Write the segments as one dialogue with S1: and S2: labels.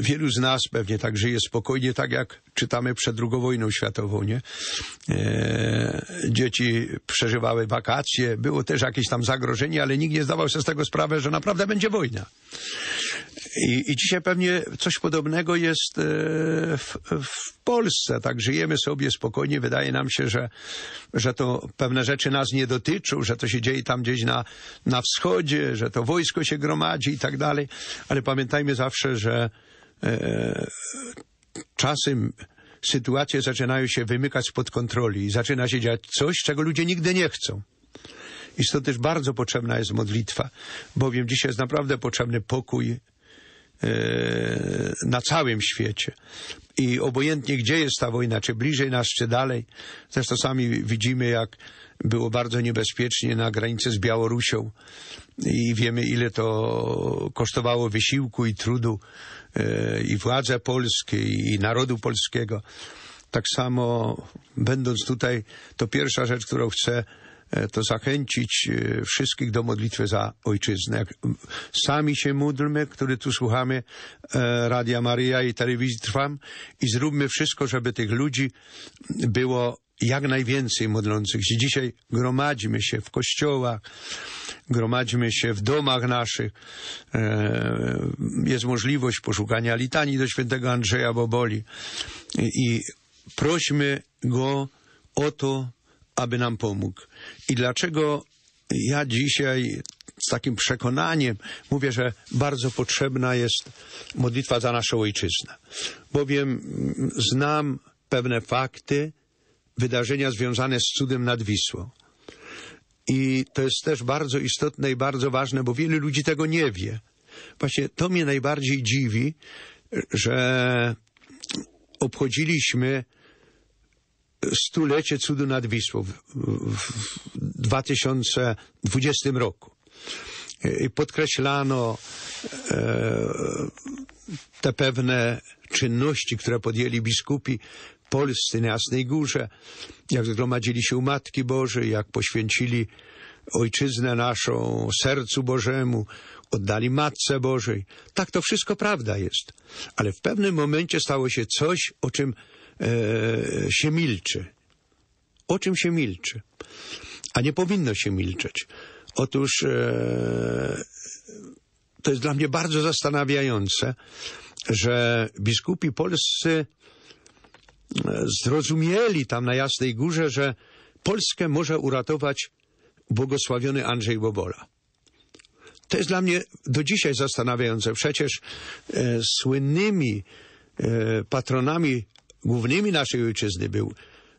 S1: wielu z nas pewnie tak żyje spokojnie, tak jak czytamy przed II wojną światową, nie? E, dzieci przeżywały wakacje, było też jakieś tam zagrożenie, ale nikt nie zdawał sobie z tego sprawy, że naprawdę będzie wojna. I, I, dzisiaj pewnie coś podobnego jest e, w, w, Polsce. Tak żyjemy sobie spokojnie. Wydaje nam się, że, że to pewne rzeczy nas nie dotyczą, że to się dzieje tam gdzieś na, na wschodzie, że to wojsko się gromadzi i tak dalej. Ale pamiętajmy zawsze, że e, czasem sytuacje zaczynają się wymykać spod kontroli i zaczyna się dziać coś, czego ludzie nigdy nie chcą. I stąd też bardzo potrzebna jest modlitwa, bowiem dzisiaj jest naprawdę potrzebny pokój na całym świecie. I obojętnie gdzie jest ta wojna, czy bliżej nas, czy dalej, zresztą sami widzimy, jak było bardzo niebezpiecznie na granicy z Białorusią i wiemy, ile to kosztowało wysiłku i trudu e, i władze polskie, i narodu polskiego. Tak samo, będąc tutaj, to pierwsza rzecz, którą chcę E, to zachęcić e, wszystkich do modlitwy za ojczyznę. Sami się módlmy, który tu słuchamy e, Radia Maria i Telewizji Trwam i zróbmy wszystko, żeby tych ludzi było jak najwięcej modlących się. Dzisiaj gromadzimy się w kościołach, gromadzimy się w domach naszych. Jest możliwość poszukania litanii do świętego Andrzeja Boboli i prośmy go o to, aby nam pomógł. I dlaczego ja dzisiaj z takim przekonaniem mówię, że bardzo potrzebna jest modlitwa za naszą ojczyznę, bowiem znam pewne fakty, wydarzenia związane z cudem nad Wisłą. I to jest też bardzo istotne i bardzo ważne, bo wielu ludzi tego nie wie. Właśnie to mnie najbardziej dziwi, że obchodziliśmy stulecie cudu nad Wisłą w, w 2020 roku. I podkreślano e, te pewne czynności, które podjęli biskupi polscy na Jasnej Górze, jak zgromadzili się u Matki Bożej, jak poświęcili ojczyznę naszą sercu Bożemu, oddali Matce Bożej. Tak to wszystko prawda jest. Ale w pewnym momencie stało się coś, o czym E, się milczy. O czym się milczy? A nie powinno się milczeć. Otóż e, to jest dla mnie bardzo zastanawiające, że biskupi polscy e, zrozumieli tam na Jasnej Górze, że Polskę może uratować błogosławiony Andrzej Bobola. To jest dla mnie do dzisiaj zastanawiające. Przecież e, słynnymi e, patronami głównymi naszej ojczyzny był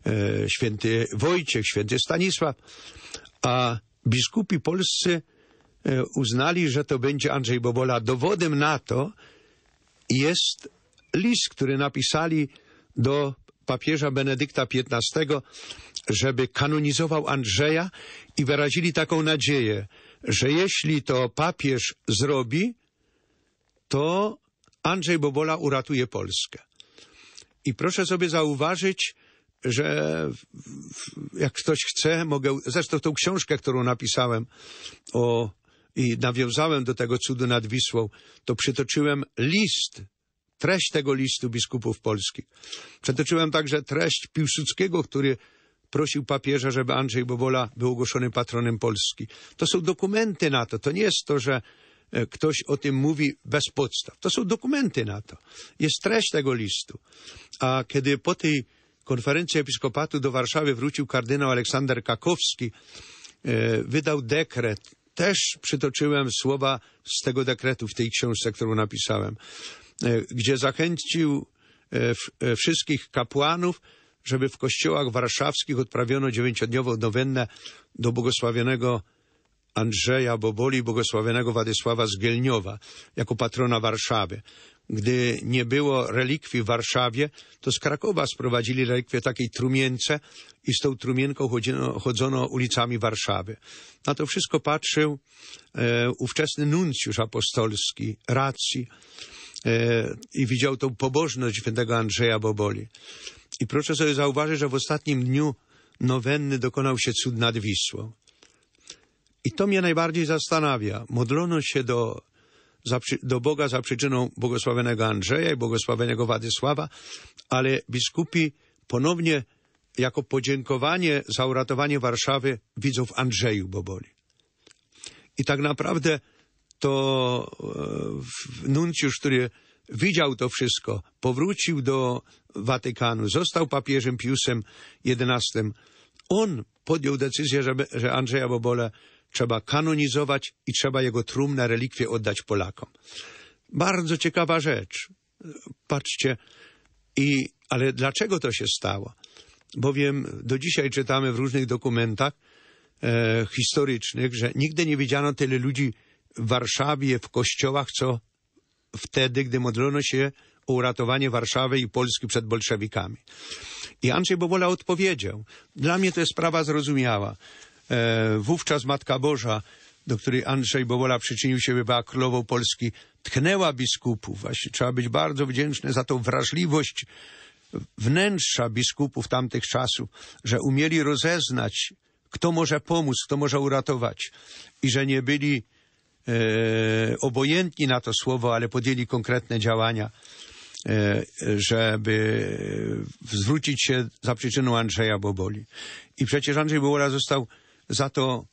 S1: e, święty Wojciech, święty Stanisław, a biskupi polscy e, uznali, że to będzie Andrzej Bobola. Dowodem na to jest list, który napisali do papieża Benedykta XV, żeby kanonizował Andrzeja i wyrazili taką nadzieję, że jeśli to papież zrobi, to Andrzej Bobola uratuje Polskę. I proszę sobie zauważyć, że jak ktoś chce, mogę. Zresztą tą książkę, którą napisałem o, i nawiązałem do tego cudu nad Wisłą, to przytoczyłem list, treść tego listu biskupów polskich. Przytoczyłem także treść Piłsudskiego, który prosił papieża, żeby Andrzej Bobola był ogłoszony patronem Polski. To są dokumenty na to. To nie jest to, że E, ktoś o tym mówi bez podstaw. To są dokumenty na to. Jest treść tego listu. A kiedy po tej konferencji episkopatu do Warszawy wrócił kardynał Aleksander Kakowski, e, wydał dekret. Też przytoczyłem słowa z tego dekretu w tej książce, którą napisałem, e, gdzie zachęcił wszystkich kapłanów, żeby w kościołach warszawskich odprawiono dziewięciodniową nowennę do błogosławionego Andrzeja Boboli, błogosławionego Władysława z Gielniowa, jako patrona Warszawy. Gdy nie było relikwii w Warszawie, to z Krakowa sprowadzili relikwie takiej trumience i z tą trumienką chodzono, chodzono ulicami Warszawy. Na to wszystko patrzył e, ówczesny nuncjusz apostolski, racji e, i widział tą pobożność świętego Andrzeja Boboli. I proszę sobie zauważyć, że w ostatnim dniu nowenny dokonał się cud nad Wisłą. I to mnie najbardziej zastanawia. Modlono się do, za, do Boga za przyczyną błogosławionego Andrzeja i błogosławionego Władysława, ale biskupi ponownie jako podziękowanie za uratowanie Warszawy widzą w Andrzeju Boboli. I tak naprawdę to e, nuncjusz, który widział to wszystko, powrócił do Watykanu, został papieżem Piusem XI. On podjął decyzję, żeby, że Andrzeja Bobole trzeba kanonizować i trzeba jego trumnę, relikwie oddać Polakom. Bardzo ciekawa rzecz. Patrzcie, i, ale dlaczego to się stało? Bowiem do dzisiaj czytamy w różnych dokumentach e, historycznych, że nigdy nie widziano tyle ludzi w Warszawie, w kościołach, co wtedy, gdy modlono się o uratowanie Warszawy i Polski przed bolszewikami. I Andrzej Bobola odpowiedział. Dla mnie to jest sprawa zrozumiała. E, wówczas Matka Boża, do której Andrzej Bobola przyczynił się, była królową Polski, tknęła biskupów. Właśnie trzeba być bardzo wdzięczny za tą wrażliwość wnętrza biskupów tamtych czasów, że umieli rozeznać, kto może pomóc, kto może uratować i że nie byli e, obojętni na to słowo, ale podjęli konkretne działania, e, żeby zwrócić się za przyczyną Andrzeja Boboli. I przecież Andrzej Bobola został za to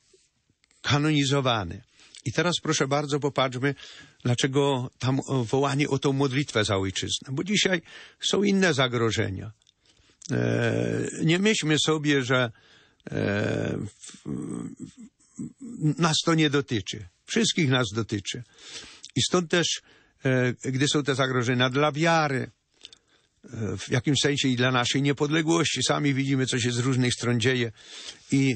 S1: kanonizowany. I teraz proszę bardzo popatrzmy, dlaczego tam e, wołanie o tą modlitwę za ojczyznę. Bo dzisiaj są inne zagrożenia. E, nie myślmy sobie, że e, nas to nie dotyczy. Wszystkich nas dotyczy. I stąd też, gdy są te zagrożenia dla wiary, w jakimś sensie i dla naszej niepodległości. Sami widzimy, co się z różnych stron dzieje i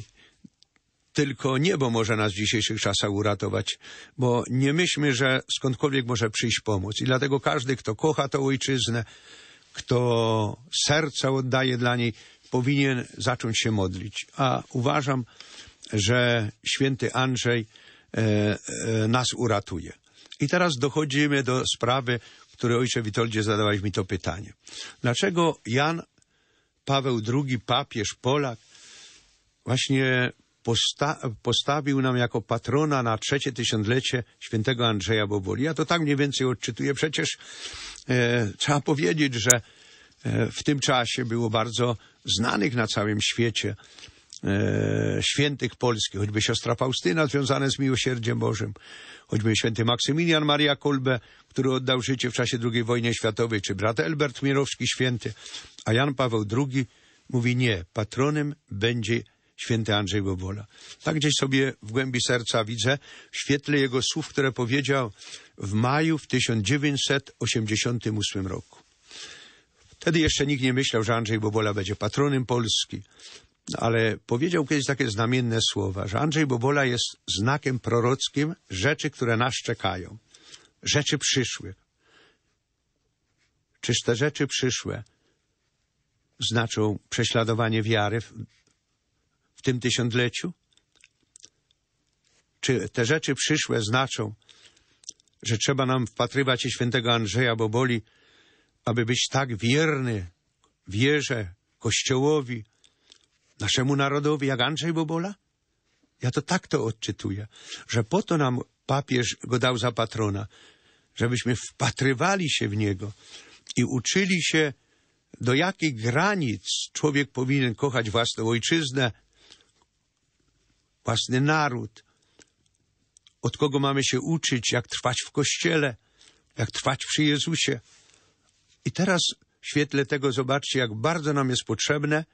S1: tylko niebo może nas w dzisiejszych czasach uratować, bo nie myślmy, że skądkolwiek może przyjść pomoc. I dlatego każdy, kto kocha tę ojczyznę, kto serca oddaje dla niej, powinien zacząć się modlić. A uważam, że święty Andrzej e, e, nas uratuje. I teraz dochodzimy do sprawy, które ojcze Witoldzie zadałeś mi to pytanie. Dlaczego Jan Paweł II, papież Polak, właśnie posta postawił nam jako patrona na trzecie tysiąclecie świętego Andrzeja Boboli. Ja to tak mniej więcej odczytuję. Przecież e, trzeba powiedzieć, że e, w tym czasie było bardzo znanych na całym świecie e, świętych Polski, choćby siostra Faustyna związana z miłosierdziem Bożym, choćby święty Maksymilian Maria Kolbe, który oddał życie w czasie II wojny światowej, czy brat Elbert Mierowski święty, a Jan Paweł II mówi nie, patronem będzie święty Andrzej Bobola. Tak gdzieś sobie w głębi serca widzę, w świetle jego słów, które powiedział w maju w 1988 roku. Wtedy jeszcze nikt nie myślał, że Andrzej Bobola będzie patronem Polski, no ale powiedział kiedyś takie znamienne słowa, że Andrzej Bobola jest znakiem prorockim rzeczy, które nas czekają, rzeczy przyszłych. Czyż te rzeczy przyszłe znaczą prześladowanie wiary tym tysiącleciu? Czy te rzeczy przyszłe znaczą, że trzeba nam wpatrywać się świętego Andrzeja Boboli, aby być tak wierny wierze, Kościołowi, naszemu narodowi, jak Andrzej Bobola? Ja to tak to odczytuję, że po to nam papież go dał za patrona, żebyśmy wpatrywali się w niego i uczyli się, do jakich granic człowiek powinien kochać własną ojczyznę, własny naród, od kogo mamy się uczyć, jak trwać w Kościele, jak trwać przy Jezusie. I teraz w świetle tego zobaczcie, jak bardzo nam jest potrzebne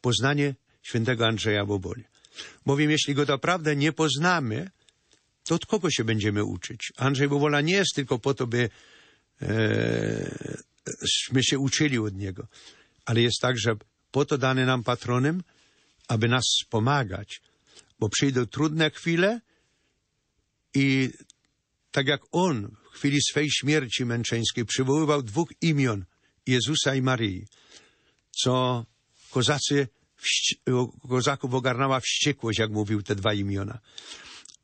S1: poznanie świętego Andrzeja Boboli. Bowiem jeśli go naprawdę nie poznamy, to od kogo się będziemy uczyć? Andrzej Bobola nie jest tylko po to, byśmy e, się uczyli od niego, ale jest także po to dany nam patronem, aby nas wspomagać, bo przyjdą trudne chwile i tak jak on w chwili swej śmierci męczeńskiej przywoływał dwóch imion Jezusa i Maryi, co kozacy, kozaków ogarnęła wściekłość, jak mówił te dwa imiona.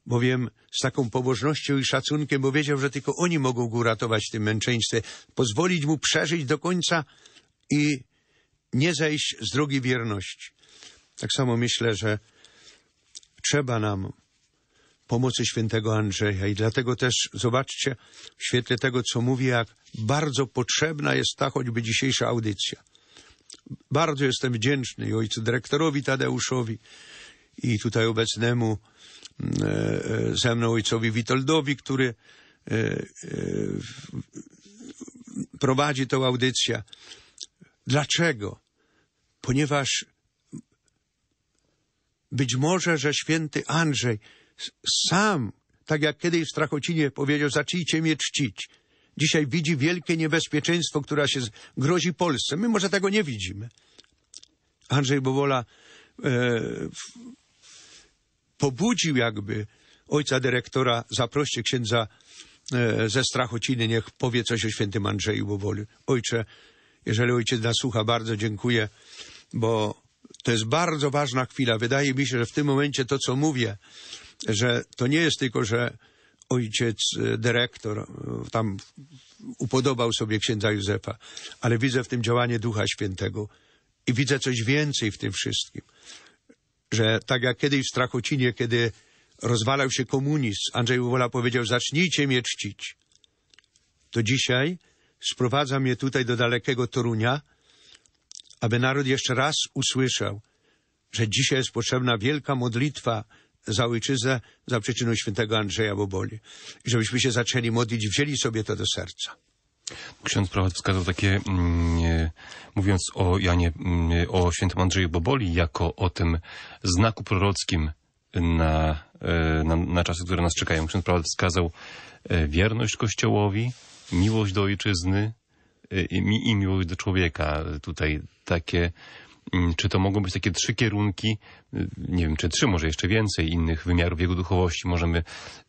S1: Bowiem z taką pobożnością i szacunkiem, bo wiedział, że tylko oni mogą go uratować w tym męczeństwie, pozwolić mu przeżyć do końca i nie zejść z drogi wierności. Tak samo myślę, że Trzeba nam pomocy świętego Andrzeja i dlatego też zobaczcie w świetle tego, co mówi, jak bardzo potrzebna jest ta choćby dzisiejsza audycja. Bardzo jestem wdzięczny i ojcu dyrektorowi Tadeuszowi i tutaj obecnemu mm, e, ze mną ojcowi Witoldowi, który e, e, prowadzi tę audycję. Dlaczego? Ponieważ być może, że święty Andrzej sam, tak jak kiedyś w Strachocinie powiedział, zacznijcie mnie czcić. Dzisiaj widzi wielkie niebezpieczeństwo, które się grozi Polsce. My może tego nie widzimy. Andrzej Bowola e, pobudził jakby ojca dyrektora, zaproście księdza e, ze Strachociny, niech powie coś o świętym Andrzeju Bowoli. Ojcze, jeżeli ojciec nas słucha, bardzo dziękuję, bo to jest bardzo ważna chwila. Wydaje mi się, że w tym momencie to, co mówię, że to nie jest tylko, że ojciec e, dyrektor e, tam upodobał sobie księdza Józefa, ale widzę w tym działanie Ducha Świętego i widzę coś więcej w tym wszystkim. Że tak jak kiedyś w Strachocinie, kiedy rozwalał się komunizm, Andrzej Uwola powiedział, zacznijcie mnie czcić. To dzisiaj sprowadza mnie tutaj do dalekiego Torunia, aby naród jeszcze raz usłyszał, że dzisiaj jest potrzebna wielka modlitwa za ojczyznę, za przyczyną świętego Andrzeja Boboli. I żebyśmy się zaczęli modlić, wzięli sobie to do serca.
S2: Ksiądz prawdopodobnie wskazał takie, mm, e, mówiąc o Janie, mm, e, o świętym Andrzeju Boboli, jako o tym znaku prorockim na, e, na, na czasy, które nas czekają. Ksiądz prawdopodobnie wskazał wierność Kościołowi, miłość do ojczyzny, i, i miłość do człowieka. Tutaj takie, mm, czy to mogą być takie trzy kierunki, y, nie wiem, czy trzy, może jeszcze więcej innych wymiarów jego duchowości możemy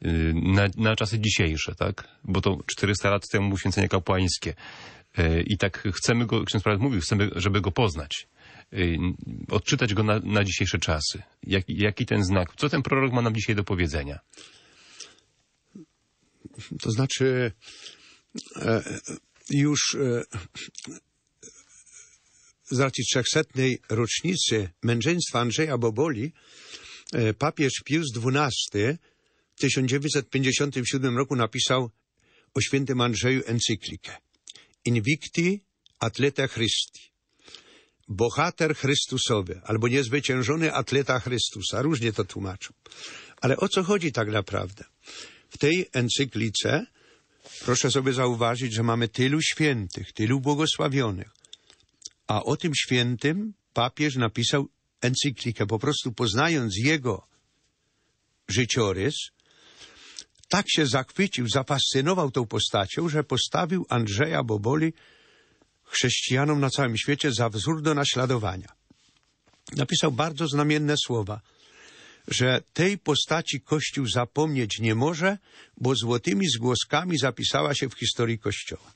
S2: y, na, na czasy dzisiejsze, tak? Bo to 400 lat temu uświęcenie kapłańskie. Y, I tak chcemy go, ksiądz Prawie mówił, chcemy, żeby go poznać odczytać go na, na dzisiejsze czasy? Jak, jaki ten znak? Co ten prorok ma nam dzisiaj do powiedzenia?
S1: To znaczy, e, już e, z racji trzechsetnej rocznicy męczeństwa Andrzeja Boboli e, papież Pius XII w 1957 roku napisał o świętym Andrzeju encyklikę Invicti Atleta Christi bohater Chrystusowy, albo niezwyciężony atleta Chrystusa. Różnie to tłumaczą. Ale o co chodzi tak naprawdę? W tej encyklice Proszę sobie zauważyć, że mamy tylu świętych, tylu błogosławionych, a o tym świętym papież napisał encyklikę, po prostu poznając jego życiorys, tak się zachwycił, zafascynował tą postacią, że postawił Andrzeja Boboli chrześcijanom na całym świecie za wzór do naśladowania. Napisał bardzo znamienne słowa – że tej postaci Kościół zapomnieć nie może, bo złotymi zgłoskami zapisała się w historii Kościoła.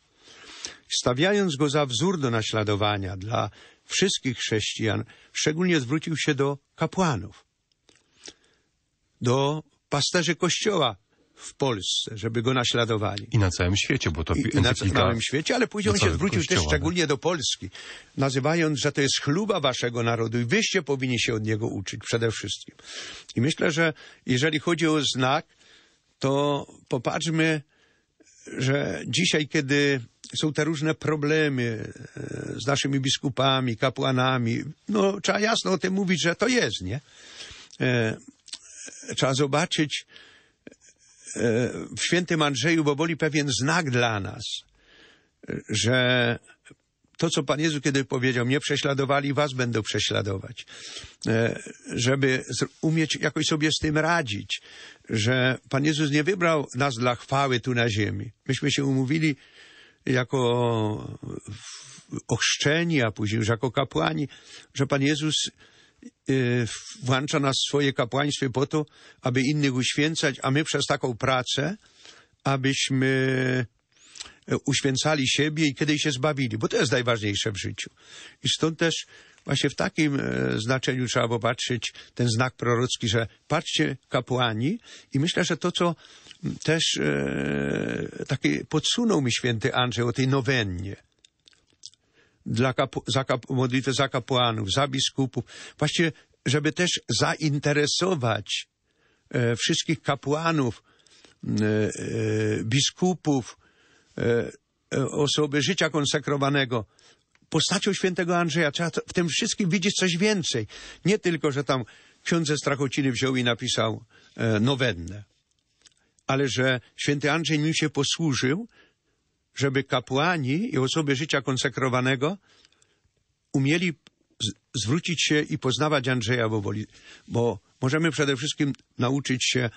S1: Stawiając go za wzór do naśladowania dla wszystkich chrześcijan, szczególnie zwrócił się do kapłanów, do pasterzy Kościoła, w Polsce, żeby go naśladowali. I na całym świecie, bo to I, na całym świecie, ale później on no się zwrócił też szczególnie no. do Polski, nazywając, że to jest chluba waszego narodu i wyście powinni się od niego uczyć przede wszystkim. I myślę, że jeżeli chodzi o znak, to popatrzmy, że dzisiaj, kiedy są te różne problemy e, z naszymi biskupami, kapłanami, no trzeba jasno o tym mówić, że to jest, nie? E, trzeba zobaczyć, E, w świętym Andrzeju Boboli pewien znak dla nas, e, że to, co Pan Jezu kiedy powiedział, mnie prześladowali, was będą prześladować. E, żeby umieć jakoś sobie z tym radzić, że Pan Jezus nie wybrał nas dla chwały tu na ziemi. Myśmy się umówili jako ochrzczeni, a później już jako kapłani, że Pan Jezus Y, włącza nas w swoje kapłaństwo po to, aby innych uświęcać, a my przez taką pracę, abyśmy e, uświęcali siebie i kiedyś się zbawili, bo to jest najważniejsze w życiu. I stąd też właśnie w takim e, znaczeniu trzeba popatrzeć ten znak prorocki, że patrzcie kapłani i myślę, że to, co też e, taki podsunął mi święty Andrzej o tej nowennie, dla kapu, za kap, modlitwę za kapłanów, za biskupów. Właściwie, żeby też zainteresować e, wszystkich kapłanów, e, e, biskupów, e, e, osoby życia konsekrowanego, postacią świętego Andrzeja. Trzeba w tym wszystkim widzieć coś więcej. Nie tylko, że tam ksiądz ze Strachociny wziął i napisał e, nowennę, ale że święty Andrzej mi się posłużył, żeby kapłani i osoby życia konsekrowanego umieli zwrócić się i poznawać Andrzeja Bowoli, bo możemy przede wszystkim nauczyć się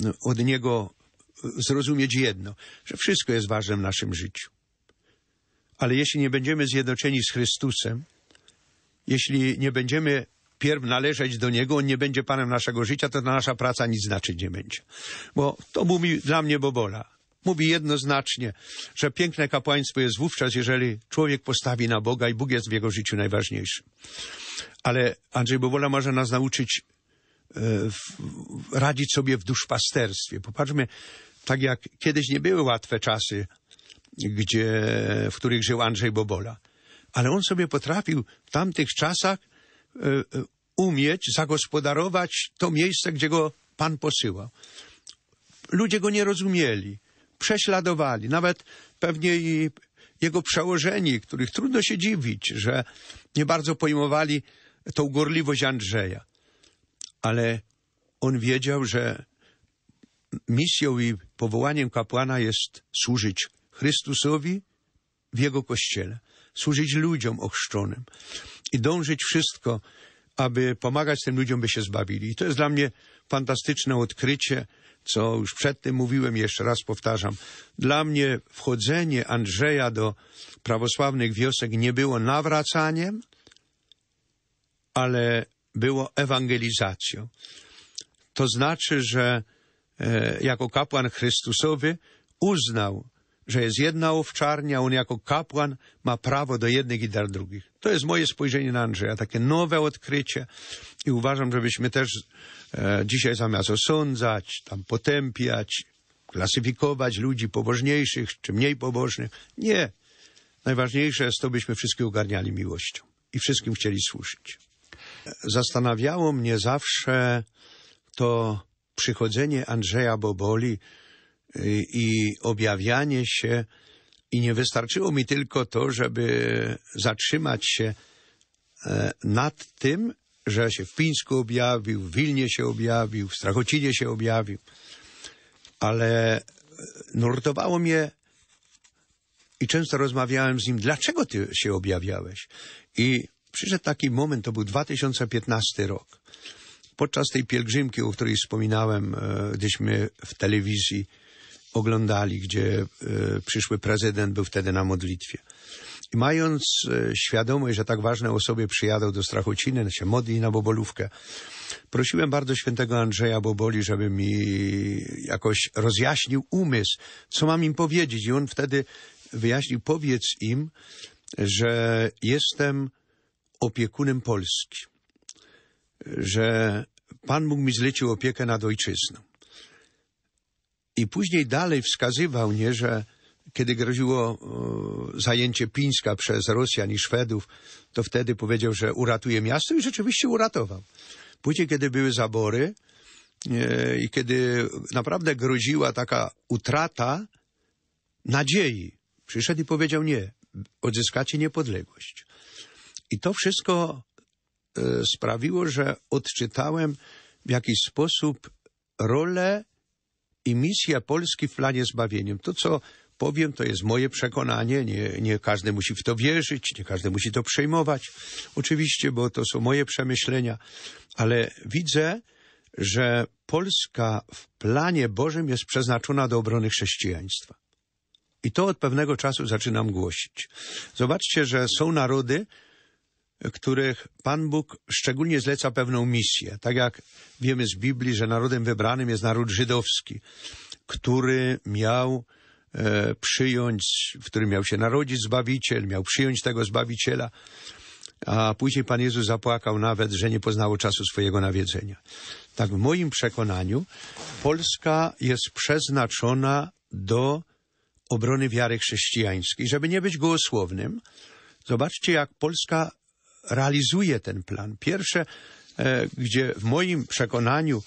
S1: mm, od niego y, zrozumieć jedno, że wszystko jest ważne w naszym życiu. Ale jeśli nie będziemy zjednoczeni z Chrystusem, jeśli nie będziemy pierw należeć do Niego, On nie będzie Panem naszego życia, to ta nasza praca nic znaczyć nie będzie. Bo to mówi dla mnie Bobola mówi jednoznacznie, że piękne kapłaństwo jest wówczas, jeżeli człowiek postawi na Boga i Bóg jest w jego życiu najważniejszy. Ale Andrzej Bobola może nas nauczyć e, radzić sobie w duszpasterstwie. Popatrzmy, tak jak kiedyś nie były łatwe czasy, gdzie, w których żył Andrzej Bobola, ale on sobie potrafił w tamtych czasach e, e, umieć zagospodarować to miejsce, gdzie go Pan posyłał. Ludzie go nie rozumieli prześladowali. Nawet pewnie i jego przełożeni, których trudno się dziwić, że nie bardzo pojmowali tą gorliwość Andrzeja. Ale on wiedział, że misją i powołaniem kapłana jest służyć Chrystusowi w jego kościele, służyć ludziom ochrzczonym i dążyć wszystko, aby pomagać tym ludziom, by się zbawili. I to jest dla mnie fantastyczne odkrycie, co już przedtem mówiłem, jeszcze raz powtarzam. Dla mnie wchodzenie Andrzeja do prawosławnych wiosek nie było nawracaniem, ale było ewangelizacją. To znaczy, że e, jako kapłan Chrystusowy uznał że jest jedna owczarnia, on jako kapłan ma prawo do jednych i dar drugich. To jest moje spojrzenie na Andrzeja, takie nowe odkrycie i uważam, żebyśmy też e, dzisiaj zamiast osądzać, tam potępiać, klasyfikować ludzi pobożniejszych czy mniej pobożnych, nie. Najważniejsze jest to, byśmy wszystkich ogarniali miłością i wszystkim chcieli służyć. Zastanawiało mnie zawsze to przychodzenie Andrzeja Boboli i objawianie się. I nie wystarczyło mi tylko to, żeby zatrzymać się e, nad tym, że się w Pińsku objawił, w Wilnie się objawił, w Strachocinie się objawił. Ale e, nurtowało mnie i często rozmawiałem z nim, dlaczego ty się objawiałeś? I przyszedł taki moment, to był 2015 rok. Podczas tej pielgrzymki, o której wspominałem, e, gdyśmy w telewizji oglądali, gdzie e, przyszły prezydent był wtedy na modlitwie. I mając e, świadomość, że tak ważne osoby przyjadą do Strachociny, się modli na Bobolówkę, prosiłem bardzo świętego Andrzeja Boboli, żeby mi jakoś rozjaśnił umysł, co mam im powiedzieć. I on wtedy wyjaśnił, powiedz im, że jestem opiekunem Polski, że Pan Bóg mi zlecił opiekę nad ojczyzną. I później dalej wskazywał, nie, że kiedy groziło e, zajęcie Pińska przez Rosjan i Szwedów, to wtedy powiedział, że uratuje miasto i rzeczywiście uratował. Później, kiedy były zabory e, i kiedy naprawdę groziła taka utrata nadziei, przyszedł i powiedział nie, odzyskacie niepodległość. I to wszystko e, sprawiło, że odczytałem w jakiś sposób rolę i misja Polski w planie zbawieniem. To, co powiem, to jest moje przekonanie. Nie, nie każdy musi w to wierzyć, nie każdy musi to przejmować. Oczywiście, bo to są moje przemyślenia, ale widzę, że Polska w planie Bożym jest przeznaczona do obrony chrześcijaństwa. I to od pewnego czasu zaczynam głosić. Zobaczcie, że są narody, których Pan Bóg szczególnie zleca pewną misję. Tak jak wiemy z Biblii, że narodem wybranym jest naród żydowski, który miał e, przyjąć, w którym miał się narodzić Zbawiciel, miał przyjąć tego Zbawiciela, a później Pan Jezus zapłakał nawet, że nie poznało czasu swojego nawiedzenia. Tak w moim przekonaniu Polska jest przeznaczona do obrony wiary chrześcijańskiej. Żeby nie być gołosłownym, zobaczcie jak Polska realizuje ten plan. Pierwsze, e, gdzie w moim przekonaniu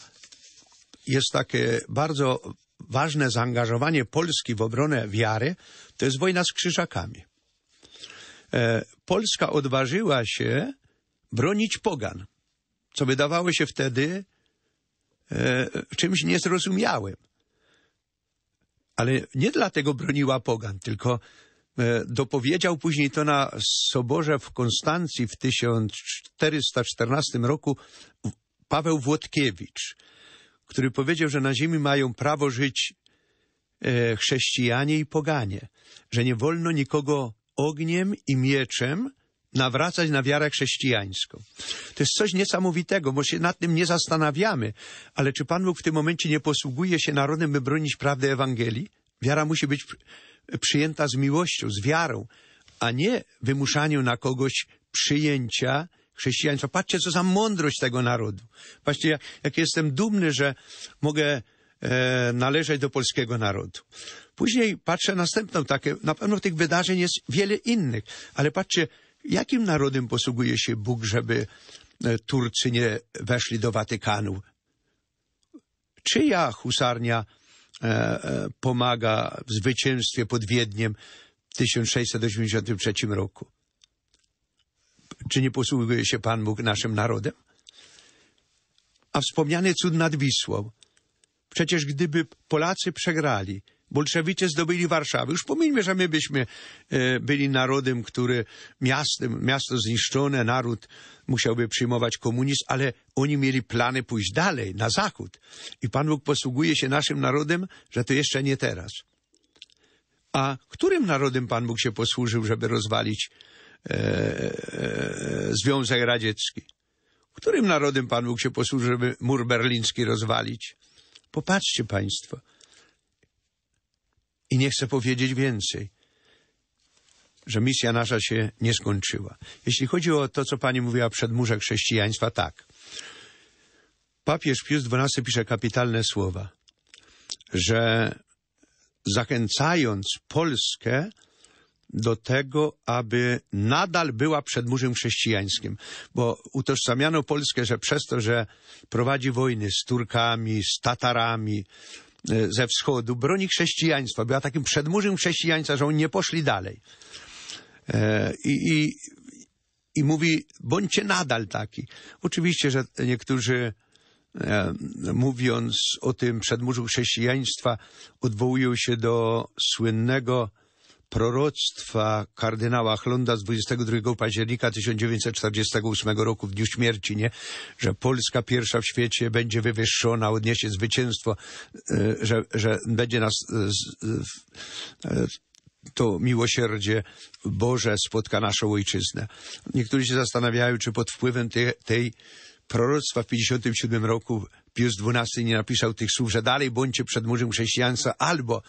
S1: jest takie bardzo ważne zaangażowanie Polski w obronę wiary, to jest wojna z krzyżakami. E, Polska odważyła się bronić pogan, co wydawało się wtedy e, czymś niezrozumiałym. Ale nie dlatego broniła pogan, tylko E, dopowiedział później to na soborze w Konstancji w 1414 roku Paweł Włodkiewicz, który powiedział, że na ziemi mają prawo żyć e, chrześcijanie i poganie, że nie wolno nikogo ogniem i mieczem nawracać na wiarę chrześcijańską. To jest coś niesamowitego, bo się nad tym nie zastanawiamy, ale czy Pan Bóg w tym momencie nie posługuje się narodem, by bronić prawdy Ewangelii? Wiara musi być przyjęta z miłością, z wiarą, a nie wymuszaniu na kogoś przyjęcia chrześcijaństwa. Patrzcie, co za mądrość tego narodu. Patrzcie, jak, jak jestem dumny, że mogę e, należeć do polskiego narodu. Później patrzę następną takie, na pewno tych wydarzeń jest wiele innych, ale patrzcie, jakim narodem posługuje się Bóg, żeby e, Turcy nie weszli do Watykanu? Czyja husarnia E, e, pomaga w zwycięstwie pod Wiedniem w 1683 roku. Czy nie posługuje się Pan Bóg naszym narodem? A wspomniany cud nad Wisłą. Przecież gdyby Polacy przegrali, bolszewicze zdobyli Warszawę. Już pomijmy, że my byśmy e, byli narodem, który miastem, miasto zniszczone, naród musiałby przyjmować komunizm, ale oni mieli plany pójść dalej, na zachód. I Pan Bóg posługuje się naszym narodem, że to jeszcze nie teraz. A którym narodem Pan Bóg się posłużył, żeby rozwalić e, e, Związek Radziecki? Którym narodem Pan Bóg się posłużył, żeby mur berliński rozwalić? Popatrzcie Państwo – i nie chcę powiedzieć więcej, że misja nasza się nie skończyła. Jeśli chodzi o to, co pani mówiła przedmurze chrześcijaństwa, tak. Papież Pius XII pisze kapitalne słowa, że zachęcając Polskę do tego, aby nadal była przedmurzem chrześcijańskim, bo utożsamiano Polskę, że przez to, że prowadzi wojny z Turkami, z Tatarami, Y, ze wschodu broni chrześcijaństwa. Była takim przedmurzem chrześcijaństwa, że oni nie poszli dalej. E, I, i, I mówi, bądźcie nadal taki. Oczywiście, że niektórzy e, mówiąc o tym przedmurzu chrześcijaństwa odwołują się do słynnego proroctwa kardynała Chlonda z 22 października 1948 roku, w dniu śmierci, nie? że Polska pierwsza w świecie będzie wywyższona, odniesie zwycięstwo, e, że, że będzie nas e, e, to miłosierdzie Boże spotka naszą ojczyznę. Niektórzy się zastanawiają, czy pod wpływem tej, tej proroctwa w 1957 roku Pius XII nie napisał tych słów, że dalej bądźcie przed murzem chrześcijaństwa, albo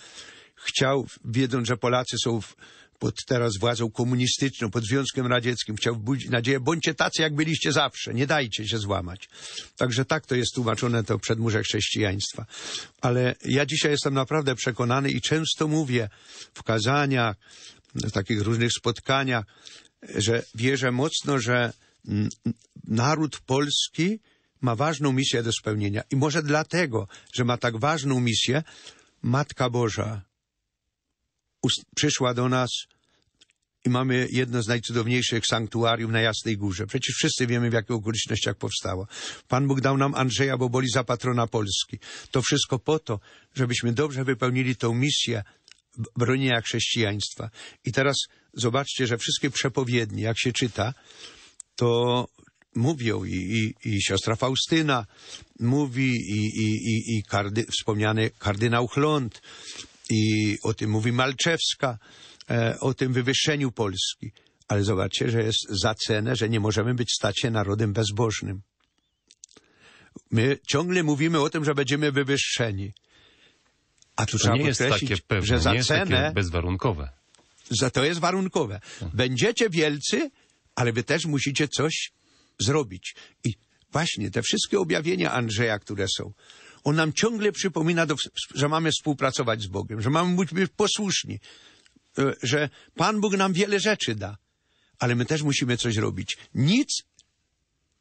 S1: chciał, wiedząc, że Polacy są w, pod teraz władzą komunistyczną, pod Związkiem Radzieckim, chciał budzić nadzieję, bądźcie tacy, jak byliście zawsze, nie dajcie się złamać. Także tak to jest tłumaczone to przedmurze chrześcijaństwa. Ale ja dzisiaj jestem naprawdę przekonany i często mówię w kazaniach, w takich różnych spotkaniach, że wierzę mocno, że naród polski ma ważną misję do spełnienia. I może dlatego, że ma tak ważną misję, Matka Boża przyszła do nas i mamy jedno z najcudowniejszych sanktuarium na Jasnej Górze. Przecież wszyscy wiemy, w jakich okolicznościach powstała. Pan Bóg dał nam Andrzeja Boboli za patrona Polski. To wszystko po to, żebyśmy dobrze wypełnili tą misję bronienia chrześcijaństwa. I teraz zobaczcie, że wszystkie przepowiednie, jak się czyta, to mówią i, i, i siostra Faustyna mówi i, i, i, i kardy, wspomniany kardynał Chląd, i o tym mówi Malczewska, e, o tym wywyższeniu Polski. Ale zobaczcie, że jest za cenę, że nie możemy być stać się narodem bezbożnym. My ciągle mówimy o tym, że będziemy wywyższeni. A
S2: tu to trzeba nie jest takie pewne, że za nie jest cenę... Takie
S1: bezwarunkowe. Za to jest warunkowe. Hmm. Będziecie wielcy, ale wy też musicie coś zrobić. I właśnie te wszystkie objawienia Andrzeja, które są, on nam ciągle przypomina, do, że mamy współpracować z Bogiem, że mamy być posłuszni, e, że Pan Bóg nam wiele rzeczy da, ale my też musimy coś robić. Nic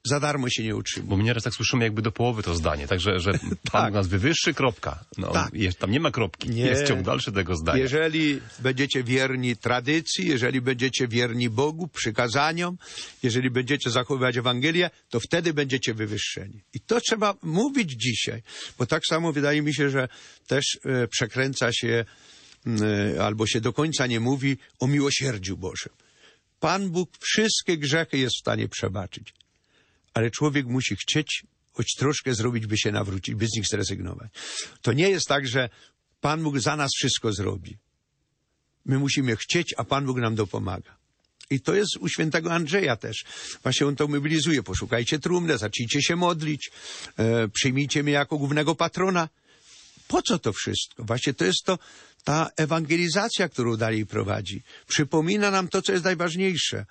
S1: za darmo
S2: się nie uczy, Bo my nieraz tak słyszymy jakby do połowy to zdanie, także że Pan tak. nas wywyższy, kropka. No, tak. jest, tam nie ma kropki, nie. jest ciąg dalszy tego zdania.
S1: Jeżeli będziecie wierni tradycji, jeżeli będziecie wierni Bogu, przykazaniom, jeżeli będziecie zachowywać Ewangelię, to wtedy będziecie wywyższeni. I to trzeba mówić dzisiaj, bo tak samo wydaje mi się, że też e, przekręca się e, albo się do końca nie mówi o miłosierdziu Bożym. Pan Bóg wszystkie grzechy jest w stanie przebaczyć ale człowiek musi chcieć choć troszkę zrobić, by się nawrócić, by z nich zrezygnować. To nie jest tak, że Pan Bóg za nas wszystko zrobi. My musimy chcieć, a Pan Bóg nam dopomaga. I to jest u świętego Andrzeja też. Właśnie on to mobilizuje. Poszukajcie trumnę, zacznijcie się modlić, e, przyjmijcie mnie jako głównego patrona. Po co to wszystko? Właśnie to jest to, ta ewangelizacja, którą dalej prowadzi. Przypomina nam to, co jest najważniejsze –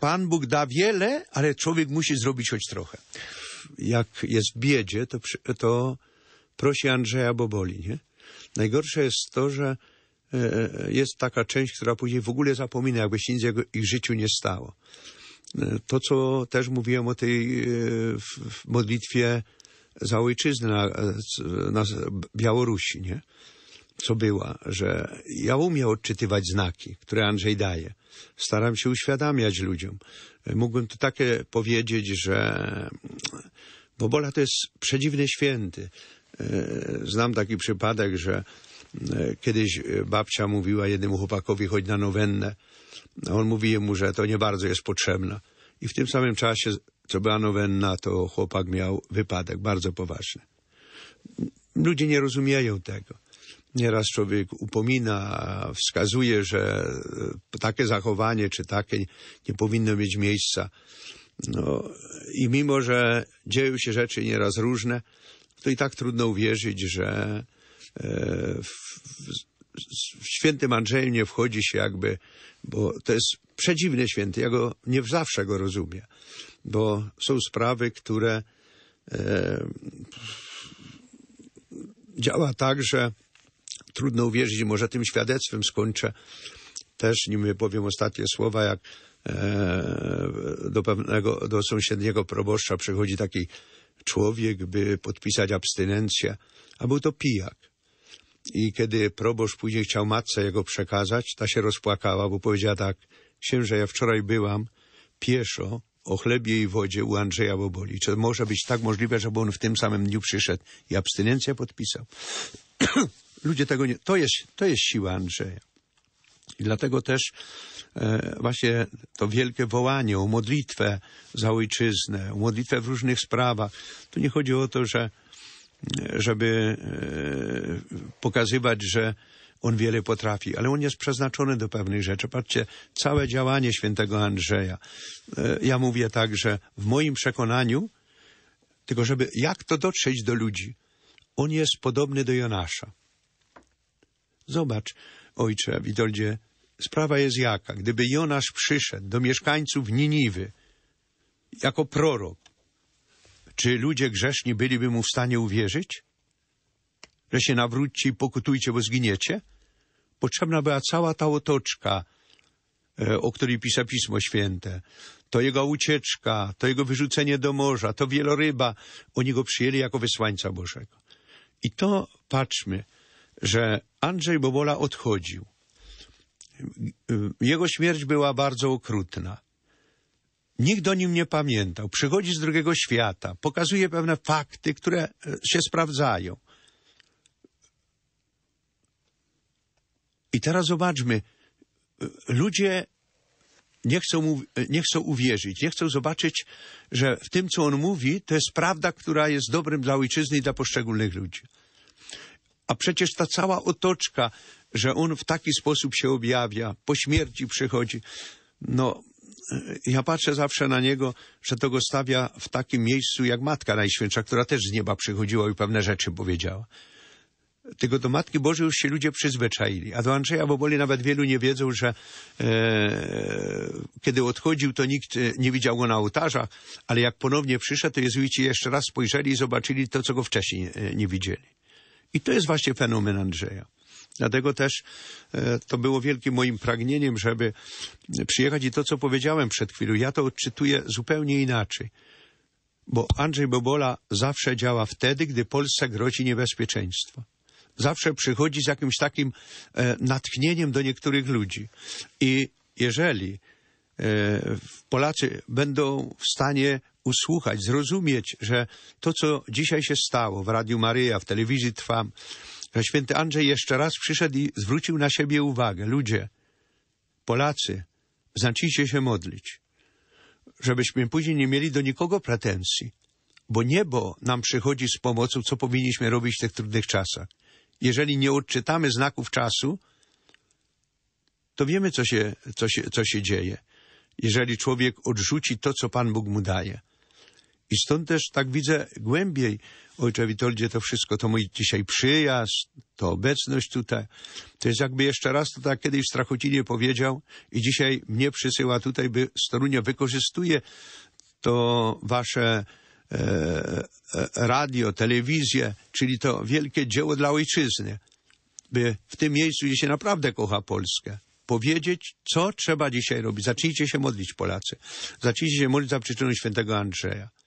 S1: Pan Bóg da wiele, ale człowiek musi zrobić choć trochę. Jak jest w biedzie, to, to prosi Andrzeja Boboli, nie? Najgorsze jest to, że e, e, jest taka część, która później w ogóle zapomina, jakby się nic w ich życiu nie stało. E, to, co też mówiłem o tej modlitwie za ojczyznę na, na Białorusi, nie? co była, że ja umiem odczytywać znaki, które Andrzej daje. Staram się uświadamiać ludziom. Mógłbym tu takie powiedzieć, że Bobola to jest przedziwny święty. E, znam taki przypadek, że e, kiedyś babcia mówiła jednemu chłopakowi chodź na nowennę, on mówi mu, że to nie bardzo jest potrzebne. I w tym samym czasie, co była nowenna, to chłopak miał wypadek bardzo poważny. Ludzie nie rozumieją tego nieraz człowiek upomina, wskazuje, że e, takie zachowanie czy takie nie powinno mieć miejsca. No, I mimo, że dzieją się rzeczy nieraz różne, to i tak trudno uwierzyć, że e, w, w świętym Andrzejem nie wchodzi się jakby, bo to jest przedziwny święty, ja go nie zawsze go rozumiem, bo są sprawy, które e, działa tak, że trudno uwierzyć, może tym świadectwem skończę też, nim powiem ostatnie słowa, jak e, do pewnego, do sąsiedniego proboszcza przychodzi taki człowiek, by podpisać abstynencję, a był to pijak. I kiedy proboszcz później chciał matce jego przekazać, ta się rozpłakała, bo powiedziała tak, księże, ja wczoraj byłam pieszo o chlebie i wodzie u Andrzeja Boboli. Czy może być tak możliwe, żeby on w tym samym dniu przyszedł i abstynencję podpisał? ludzie tego nie... To jest, to jest siła Andrzeja. I dlatego też e, właśnie to wielkie wołanie o modlitwę za ojczyznę, o modlitwę w różnych sprawach. Tu nie chodzi o to, że, żeby e, pokazywać, że on wiele potrafi, ale on jest przeznaczony do pewnych rzeczy. Patrzcie, całe działanie świętego Andrzeja. E, ja mówię tak, że w moim przekonaniu, tylko żeby jak to dotrzeć do ludzi, on jest podobny do Jonasza. Zobacz, ojcze Witoldzie, sprawa jest jaka. Gdyby Jonasz przyszedł do mieszkańców Niniwy jako prorok, czy ludzie grzeszni byliby mu w stanie uwierzyć? Że się nawróćcie i pokutujcie, bo zginiecie? Potrzebna była cała ta otoczka, e, o której pisa Pismo Święte. To jego ucieczka, to jego wyrzucenie do morza, to wieloryba. Oni go przyjęli jako wysłańca Bożego. I to, patrzmy, że Andrzej Bobola odchodził. Jego śmierć była bardzo okrutna. Nikt o nim nie pamiętał. Przychodzi z drugiego świata, pokazuje pewne fakty, które e, się sprawdzają. I teraz zobaczmy, ludzie nie chcą, e, nie chcą uwierzyć, nie chcą zobaczyć, że w tym, co on mówi, to jest prawda, która jest dobrym dla ojczyzny i dla poszczególnych ludzi. A przecież ta cała otoczka, że on w taki sposób się objawia, po śmierci przychodzi, no e, ja patrzę zawsze na niego, że to go stawia w takim miejscu jak Matka Najświętsza, która też z nieba przychodziła i pewne rzeczy powiedziała. Tylko do Matki Bożej już się ludzie przyzwyczaili. A do Andrzeja Boboli nawet wielu nie wiedzą, że e, kiedy odchodził, to nikt e, nie widział go na ołtarzach, ale jak ponownie przyszedł, to jezuici jeszcze raz spojrzeli i zobaczyli to, co go wcześniej e, nie widzieli. I to jest właśnie fenomen Andrzeja. Dlatego też e, to było wielkim moim pragnieniem, żeby przyjechać i to, co powiedziałem przed chwilą, ja to odczytuję zupełnie inaczej. Bo Andrzej Bobola zawsze działa wtedy, gdy Polsce grozi niebezpieczeństwo. Zawsze przychodzi z jakimś takim e, natchnieniem do niektórych ludzi. I jeżeli e, Polacy będą w stanie usłuchać, zrozumieć, że to, co dzisiaj się stało w Radiu Maryja, w telewizji Trwam, że święty Andrzej jeszcze raz przyszedł i zwrócił na siebie uwagę. Ludzie, Polacy, zacznijcie się modlić, żebyśmy później nie mieli do nikogo pretensji, bo niebo nam przychodzi z pomocą, co powinniśmy robić w tych trudnych czasach. Jeżeli nie odczytamy znaków czasu, to wiemy, co się, co się, co się dzieje. Jeżeli człowiek odrzuci to, co Pan Bóg mu daje. I stąd też tak widzę głębiej, ojcze Witoldzie, to wszystko, to mój dzisiaj przyjazd, to obecność tutaj. To jest jakby jeszcze raz to tak kiedyś w Strachocinie powiedział i dzisiaj mnie przysyła tutaj, by Storunia wykorzystuje to wasze e, e, radio, telewizję, czyli to wielkie dzieło dla ojczyzny, by w tym miejscu, gdzie się naprawdę kocha Polskę, powiedzieć, co trzeba dzisiaj robić. Zacznijcie się modlić, Polacy. Zacznijcie się modlić za przyczyną świętego Andrzeja.